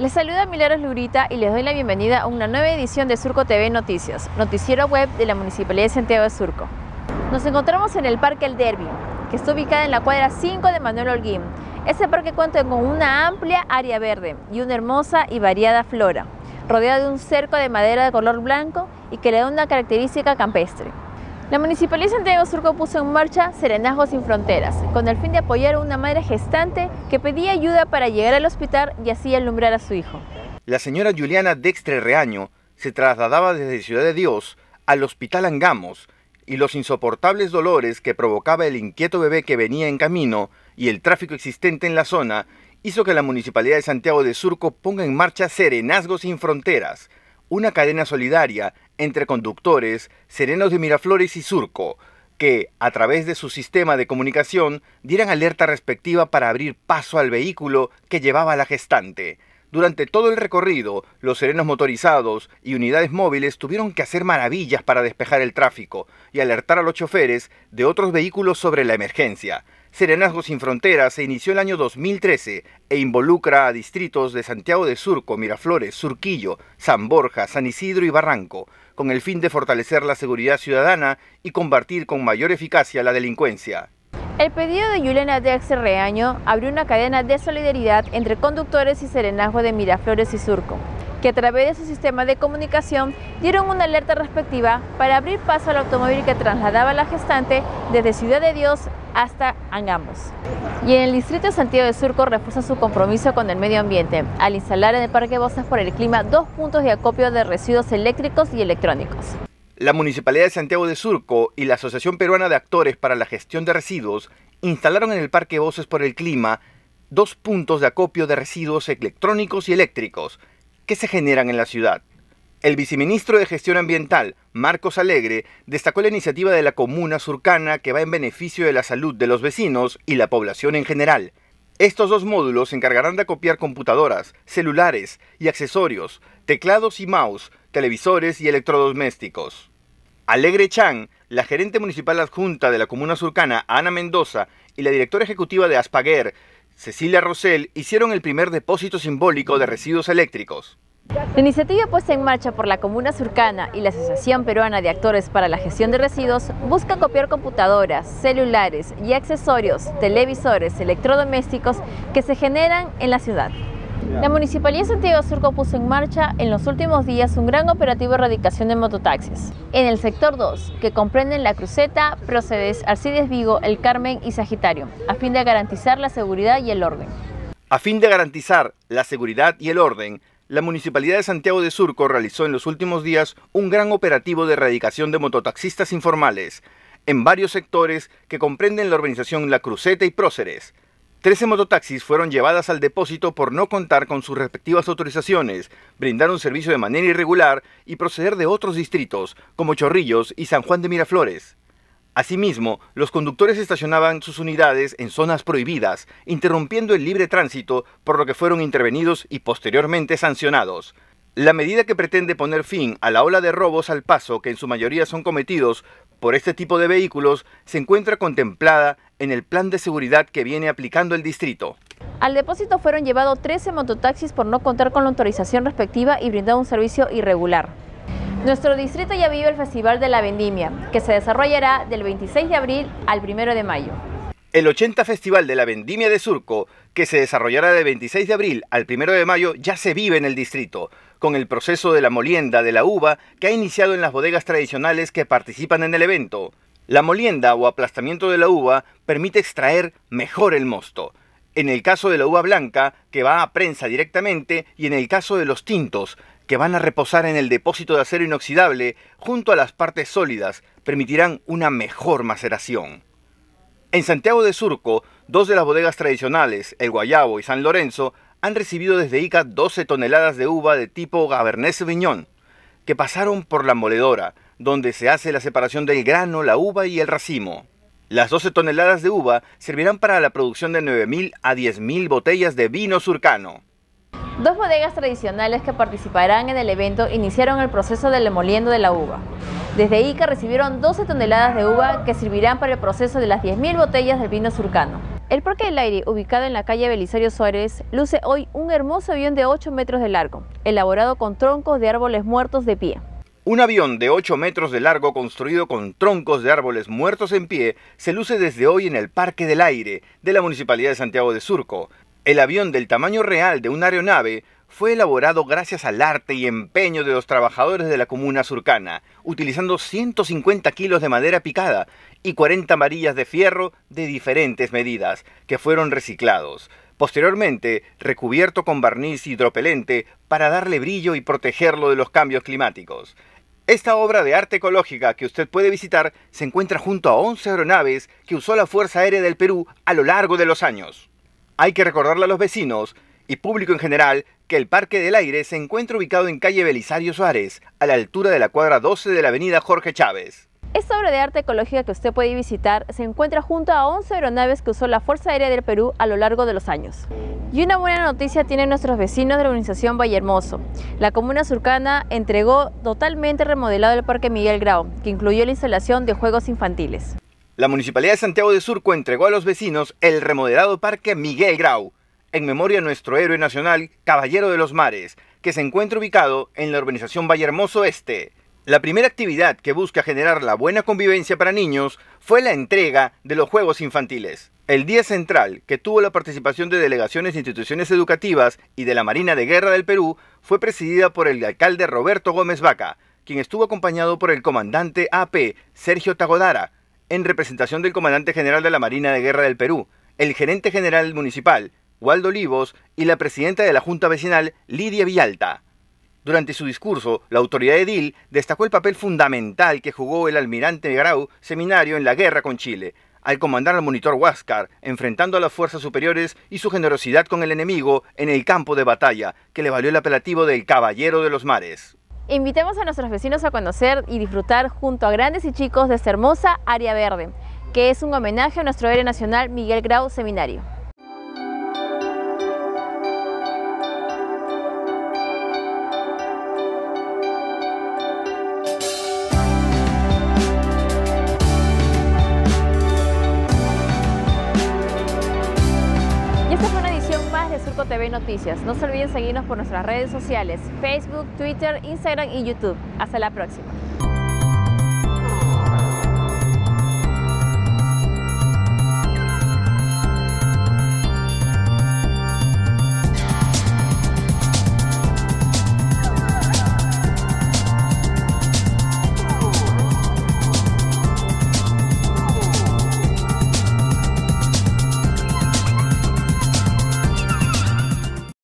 Les saluda Mileros Lurita y les doy la bienvenida a una nueva edición de Surco TV Noticias, noticiero web de la Municipalidad de Santiago de Surco. Nos encontramos en el Parque El Derby, que está ubicado en la cuadra 5 de Manuel Holguín. Este parque cuenta con una amplia área verde y una hermosa y variada flora, rodeada de un cerco de madera de color blanco y que le da una característica campestre. La Municipalidad de Santiago de Surco puso en marcha Serenazgo sin Fronteras, con el fin de apoyar a una madre gestante que pedía ayuda para llegar al hospital y así alumbrar a su hijo. La señora Juliana Dextre Reaño se trasladaba desde Ciudad de Dios al Hospital Angamos y los insoportables dolores que provocaba el inquieto bebé que venía en camino y el tráfico existente en la zona hizo que la Municipalidad de Santiago de Surco ponga en marcha Serenazgo sin Fronteras, una cadena solidaria entre conductores serenos de Miraflores y Surco, que, a través de su sistema de comunicación, dieran alerta respectiva para abrir paso al vehículo que llevaba la gestante. Durante todo el recorrido, los serenos motorizados y unidades móviles tuvieron que hacer maravillas para despejar el tráfico y alertar a los choferes de otros vehículos sobre la emergencia. Serenazgo sin Fronteras se inició el año 2013 e involucra a distritos de Santiago de Surco, Miraflores, Surquillo, San Borja, San Isidro y Barranco, con el fin de fortalecer la seguridad ciudadana y combatir con mayor eficacia la delincuencia. El pedido de Yulena Dex Reaño abrió una cadena de solidaridad entre conductores y serenazgo de Miraflores y Surco que a través de su sistema de comunicación dieron una alerta respectiva para abrir paso al automóvil que trasladaba a la gestante desde Ciudad de Dios hasta Angamos. Y en el distrito de Santiago de Surco refuerza su compromiso con el medio ambiente al instalar en el Parque Voces por el Clima dos puntos de acopio de residuos eléctricos y electrónicos. La Municipalidad de Santiago de Surco y la Asociación Peruana de Actores para la Gestión de Residuos instalaron en el Parque Voces por el Clima dos puntos de acopio de residuos electrónicos y eléctricos que se generan en la ciudad. El viceministro de Gestión Ambiental, Marcos Alegre, destacó la iniciativa de la comuna surcana que va en beneficio de la salud de los vecinos y la población en general. Estos dos módulos se encargarán de copiar computadoras, celulares y accesorios, teclados y mouse, televisores y electrodomésticos. Alegre Chan, la gerente municipal adjunta de la comuna surcana, Ana Mendoza, y la directora ejecutiva de Aspaguer, Cecilia Rosell hicieron el primer depósito simbólico de residuos eléctricos. La iniciativa puesta en marcha por la Comuna Surcana y la Asociación Peruana de Actores para la Gestión de Residuos busca copiar computadoras, celulares y accesorios, televisores, electrodomésticos que se generan en la ciudad. La Municipalidad de Santiago de Surco puso en marcha en los últimos días un gran operativo de erradicación de mototaxis en el sector 2, que comprenden La Cruceta, Procedes, Alcides Vigo, El Carmen y Sagitario, a fin de garantizar la seguridad y el orden. A fin de garantizar la seguridad y el orden, la Municipalidad de Santiago de Surco realizó en los últimos días un gran operativo de erradicación de mototaxistas informales en varios sectores que comprenden la organización La Cruceta y Próceres. Trece mototaxis fueron llevadas al depósito por no contar con sus respectivas autorizaciones, brindar un servicio de manera irregular y proceder de otros distritos, como Chorrillos y San Juan de Miraflores. Asimismo, los conductores estacionaban sus unidades en zonas prohibidas, interrumpiendo el libre tránsito, por lo que fueron intervenidos y posteriormente sancionados. La medida que pretende poner fin a la ola de robos al paso que en su mayoría son cometidos por este tipo de vehículos se encuentra contemplada en el plan de seguridad que viene aplicando el distrito. Al depósito fueron llevados 13 mototaxis por no contar con la autorización respectiva y brindar un servicio irregular. Nuestro distrito ya vive el Festival de la Vendimia, que se desarrollará del 26 de abril al 1 de mayo. El 80 Festival de la Vendimia de Surco, que se desarrollará del 26 de abril al 1 de mayo, ya se vive en el distrito con el proceso de la molienda de la uva que ha iniciado en las bodegas tradicionales que participan en el evento. La molienda o aplastamiento de la uva permite extraer mejor el mosto. En el caso de la uva blanca, que va a prensa directamente, y en el caso de los tintos, que van a reposar en el depósito de acero inoxidable junto a las partes sólidas, permitirán una mejor maceración. En Santiago de Surco, dos de las bodegas tradicionales, El Guayabo y San Lorenzo, han recibido desde ICA 12 toneladas de uva de tipo Cabernet Viñón, que pasaron por la moledora, donde se hace la separación del grano, la uva y el racimo. Las 12 toneladas de uva servirán para la producción de 9.000 a 10.000 botellas de vino surcano. Dos bodegas tradicionales que participarán en el evento iniciaron el proceso del demoliendo de la uva. Desde ICA recibieron 12 toneladas de uva que servirán para el proceso de las 10.000 botellas del vino surcano. El Parque del Aire, ubicado en la calle Belisario Suárez, luce hoy un hermoso avión de 8 metros de largo, elaborado con troncos de árboles muertos de pie. Un avión de 8 metros de largo construido con troncos de árboles muertos en pie se luce desde hoy en el Parque del Aire de la Municipalidad de Santiago de Surco. El avión del tamaño real de una aeronave fue elaborado gracias al arte y empeño de los trabajadores de la comuna surcana, utilizando 150 kilos de madera picada y 40 varillas de fierro de diferentes medidas, que fueron reciclados. Posteriormente, recubierto con barniz hidropelente para darle brillo y protegerlo de los cambios climáticos. Esta obra de arte ecológica que usted puede visitar se encuentra junto a 11 aeronaves que usó la Fuerza Aérea del Perú a lo largo de los años. Hay que recordarle a los vecinos y público en general que el Parque del Aire se encuentra ubicado en calle Belisario Suárez, a la altura de la cuadra 12 de la avenida Jorge Chávez. Esta obra de arte ecológica que usted puede visitar se encuentra junto a 11 aeronaves que usó la Fuerza Aérea del Perú a lo largo de los años. Y una buena noticia tienen nuestros vecinos de la organización Vallehermoso. La comuna surcana entregó totalmente remodelado el Parque Miguel Grau, que incluyó la instalación de juegos infantiles. La Municipalidad de Santiago de Surco entregó a los vecinos el remodelado Parque Miguel Grau, en memoria de nuestro héroe nacional, Caballero de los Mares, que se encuentra ubicado en la urbanización Valle Hermoso Este. La primera actividad que busca generar la buena convivencia para niños fue la entrega de los juegos infantiles. El día central, que tuvo la participación de delegaciones e instituciones educativas y de la Marina de Guerra del Perú, fue presidida por el alcalde Roberto Gómez Vaca, quien estuvo acompañado por el comandante AP Sergio Tagodara, en representación del comandante general de la Marina de Guerra del Perú, el gerente general municipal, Waldo Olivos y la presidenta de la Junta Vecinal, Lidia Villalta. Durante su discurso, la autoridad edil destacó el papel fundamental que jugó el almirante Grau Seminario en la guerra con Chile, al comandar al monitor Huáscar, enfrentando a las fuerzas superiores y su generosidad con el enemigo en el campo de batalla, que le valió el apelativo del Caballero de los Mares. Invitemos a nuestros vecinos a conocer y disfrutar junto a grandes y chicos de esta hermosa área verde, que es un homenaje a nuestro héroe nacional Miguel Grau Seminario. de Surco TV Noticias. No se olviden seguirnos por nuestras redes sociales, Facebook, Twitter, Instagram y YouTube. Hasta la próxima.